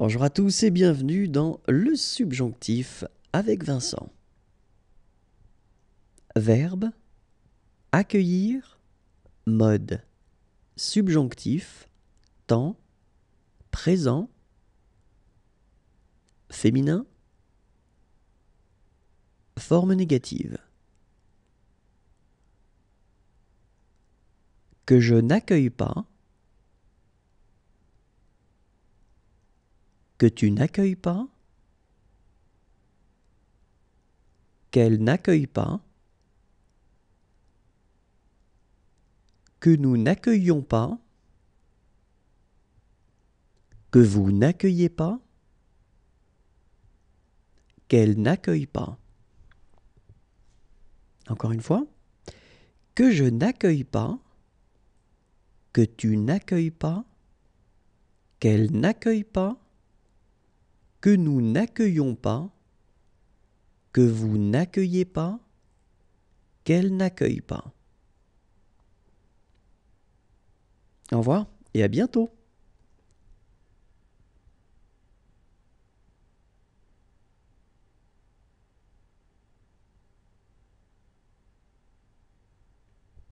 Bonjour à tous et bienvenue dans Le Subjonctif avec Vincent. Verbe accueillir, mode, subjonctif, temps, présent, féminin, forme négative. Que je n'accueille pas, que tu n'accueilles pas, qu'elle n'accueille pas, que nous n'accueillons pas, que vous n'accueillez pas, qu'elle n'accueille pas. Encore une fois, que je n'accueille pas, que tu n'accueilles pas, qu'elle n'accueille pas, que nous n'accueillons pas, que vous n'accueillez pas, qu'elle n'accueille pas. Au revoir et à bientôt